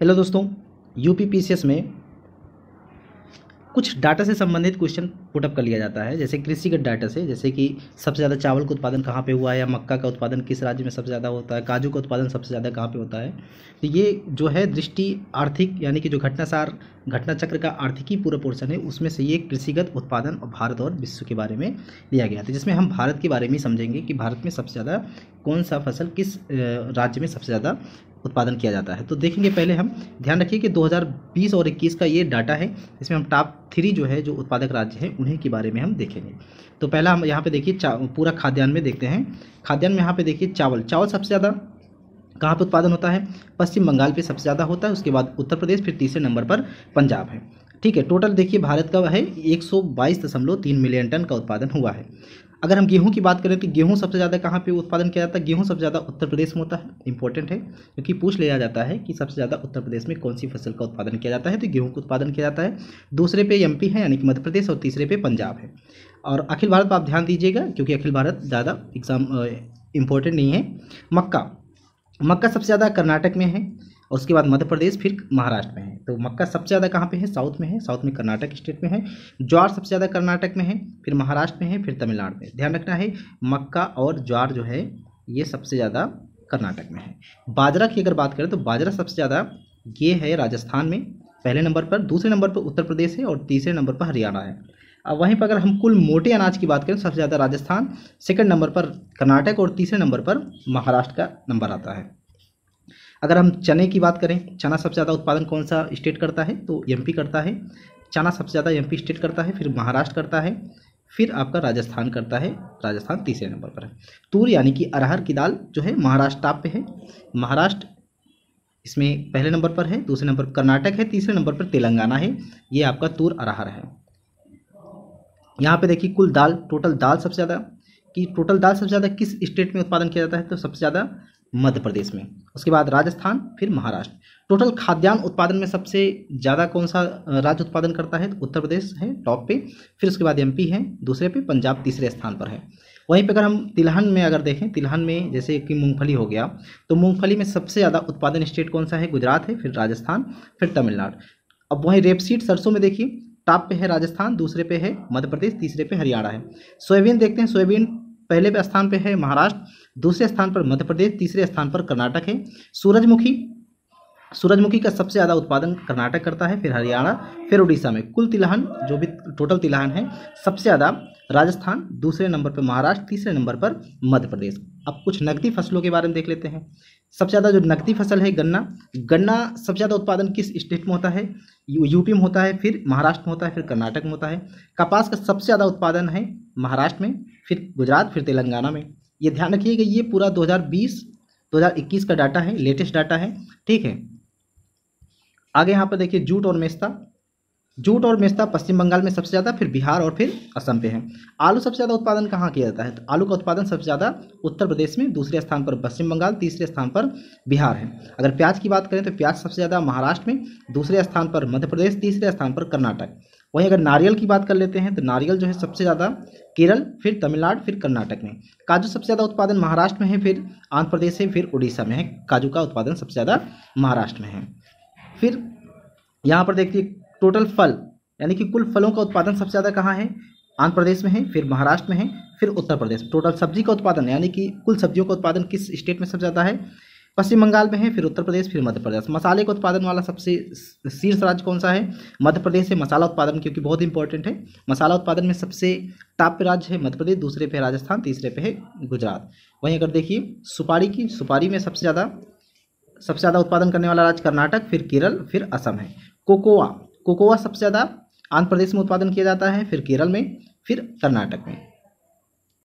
hello दोस्तों UPPCS में कुछ डाटा से संबंधित क्वेश्चन पुटअप कर लिया जाता है जैसे कृषिगत डाटा से जैसे कि सबसे ज़्यादा चावल का उत्पादन कहाँ पे हुआ है या मक्का का उत्पादन किस राज्य में सबसे ज़्यादा होता है काजू का उत्पादन सबसे ज़्यादा कहाँ पे होता है तो ये जो है दृष्टि आर्थिक यानी कि जो घटनासार घटना चक्र का आर्थिकी पूरा पोर्शन है उसमें से ये कृषिगत उत्पादन और भारत और विश्व के बारे में लिया गया था तो जिसमें हम भारत के बारे में समझेंगे कि भारत में सबसे ज़्यादा कौन सा फसल किस राज्य में सबसे ज़्यादा उत्पादन किया जाता है तो देखेंगे पहले हम ध्यान रखिए कि 2020 और 21 का ये डाटा है इसमें हम टॉप थ्री जो है जो उत्पादक राज्य हैं उन्हीं के बारे में हम देखेंगे तो पहला हम यहाँ पे देखिए पूरा खाद्यान्न में देखते हैं खाद्यान्न में यहाँ पे देखिए चावल चावल सबसे ज़्यादा कहाँ पर उत्पादन होता है पश्चिम बंगाल पर सबसे ज़्यादा होता है उसके बाद उत्तर प्रदेश फिर तीसरे नंबर पर पंजाब है ठीक है टोटल देखिए भारत का है एक मिलियन टन का उत्पादन हुआ है अगर हम गेहूं की बात करें तो गेहूं सबसे ज़्यादा कहाँ पे उत्पादन किया जाता है गेहूं सबसे ज़्यादा उत्तर प्रदेश में होता है इंपॉर्टेंट है क्योंकि पूछ लिया जाता है कि सबसे ज़्यादा उत्तर प्रदेश में कौन सी फसल का उत्पादन किया जाता है तो गेहूं का उत्पादन किया जाता है दूसरे पे एम है यानी कि मध्य प्रदेश और तीसरे पे पंजाब है और अखिल भारत पर आप ध्यान दीजिएगा क्योंकि अखिल भारत ज़्यादा एग्ज़ाम इम्पोर्टेंट नहीं है मक्का मक्का सबसे ज़्यादा कर्नाटक में है उसके बाद मध्य प्रदेश फिर महाराष्ट्र में है तो मक्का सबसे ज़्यादा कहाँ पे है साउथ में है साउथ में कर्नाटक स्टेट में है ज्वार सबसे ज़्यादा कर्नाटक में है फिर महाराष्ट्र में है फिर तमिलनाडु में ध्यान रखना है मक्का और ज्वार जो है ये सबसे ज़्यादा कर्नाटक में है बाजरा की अगर बात करें तो बाजरा सबसे ज़्यादा ये है राजस्थान में पहले नंबर पर दूसरे नंबर पर उत्तर प्रदेश है और तीसरे नंबर पर हरियाणा है अब वहीं पर अगर हम कुल मोटे अनाज की बात करें तो सबसे ज़्यादा राजस्थान सेकंड नंबर पर कर्नाटक और तीसरे नंबर पर महाराष्ट्र का नंबर आता है अगर हम चने की बात करें चना सबसे ज़्यादा उत्पादन कौन सा स्टेट करता है तो एमपी करता है चना सबसे ज़्यादा एमपी स्टेट करता है फिर महाराष्ट्र करता है फिर आपका राजस्थान करता है राजस्थान तीसरे नंबर पर है तूर यानी कि अरहर की दाल जो है महाराष्ट्र टाप पे है महाराष्ट्र इसमें पहले नंबर पर है दूसरे नंबर कर्नाटक है तीसरे नंबर पर तेलंगाना है ये आपका तूर अरहर है यहाँ पे देखिए कुल दाल टोटल दाल सबसे ज़्यादा कि टोटल दाल सबसे ज़्यादा किस स्टेट में उत्पादन किया जाता है तो सबसे ज़्यादा मध्य प्रदेश में उसके बाद राजस्थान फिर महाराष्ट्र टोटल खाद्यान्न उत्पादन में सबसे ज़्यादा कौन सा राज्य उत्पादन करता है तो उत्तर प्रदेश है टॉप पे फिर उसके बाद एमपी है दूसरे पे पंजाब तीसरे स्थान पर है वहीं पर अगर हम तिलहन में अगर देखें तिलहन में जैसे कि मूंगफली हो गया तो मूंगफली में सबसे ज़्यादा उत्पादन स्टेट कौन सा है गुजरात है फिर राजस्थान फिर तमिलनाडु अब वहीं रेपसीड सरसों में देखिए टॉप पे है राजस्थान दूसरे पे है मध्य प्रदेश तीसरे पे हरियाणा है सोयाबीन देखते हैं सोयाबीन पहले स्थान पर है महाराष्ट्र दूसरे स्थान पर मध्य प्रदेश तीसरे स्थान पर कर्नाटक है सूरजमुखी सूरजमुखी का सबसे ज़्यादा उत्पादन कर्नाटक करता है फिर हरियाणा फिर उड़ीसा में कुल तिलहन जो भी टोटल तिलहन है सबसे ज़्यादा राजस्थान दूसरे नंबर पर महाराष्ट्र तीसरे नंबर पर मध्य प्रदेश अब कुछ नकदी फसलों के बारे में देख लेते हैं सबसे ज़्यादा जो नकदी फसल है गन्ना गन्ना सबसे ज़्यादा उत्पादन किस स्टेट में होता है यूपी में होता है फिर महाराष्ट्र में होता है फिर कर्नाटक में होता है कपास का सबसे ज़्यादा उत्पादन है महाराष्ट्र में फिर गुजरात फिर तेलंगाना में ये ध्यान रखिएगा ये पूरा 2020 2021 का डाटा है लेटेस्ट डाटा है ठीक है आगे यहाँ पर देखिए जूट और मेस्ता जूट और मेस्ता पश्चिम बंगाल में सबसे ज़्यादा फिर बिहार और फिर असम पे है आलू सबसे ज़्यादा उत्पादन कहाँ किया जाता है तो आलू का उत्पादन सबसे ज़्यादा उत्तर प्रदेश में दूसरे स्थान पर पश्चिम बंगाल तीसरे स्थान पर बिहार है अगर प्याज की बात करें तो प्याज सबसे ज़्यादा महाराष्ट्र में दूसरे स्थान पर मध्य प्रदेश तीसरे स्थान पर कर्नाटक वहीं अगर नारियल की बात कर लेते हैं तो नारियल जो है सबसे ज़्यादा केरल फिर तमिलनाडु फिर कर्नाटक में काजू सबसे ज़्यादा उत्पादन महाराष्ट्र में है फिर आंध्र प्रदेश है फिर उड़ीसा में है काजू का उत्पादन सबसे ज़्यादा महाराष्ट्र में है फिर यहाँ पर देखिए टोटल फल यानी कि कुल फलों का उत्पादन सबसे ज़्यादा कहाँ है आंध्र प्रदेश में है फिर महाराष्ट्र में है फिर उत्तर प्रदेश टोटल सब्जी का उत्पादन यानी कि कुल सब्जियों का उत्पादन किस स्टेट में सबसे ज़्यादा है पश्चिम बंगाल में है फिर उत्तर प्रदेश फिर मध्य प्रदेश मसाले का उत्पादन वाला सबसे शीर्ष राज्य कौन सा है मध्य प्रदेश है मसाला उत्पादन क्योंकि बहुत इंपॉर्टेंट है मसाला उत्पादन में सबसे टॉप पे राज्य है मध्य प्रदेश दूसरे पे राजस्थान तीसरे पे है गुजरात वहीं अगर देखिए सुपारी की सुपारी में सबसे ज़्यादा सबसे ज़्यादा उत्पादन करने वाला राज्य कर्नाटक फिर केरल फिर असम है कोकोआ कोकोआ सबसे ज़्यादा आंध्र प्रदेश में उत्पादन किया जाता है फिर केरल में फिर कर्नाटक में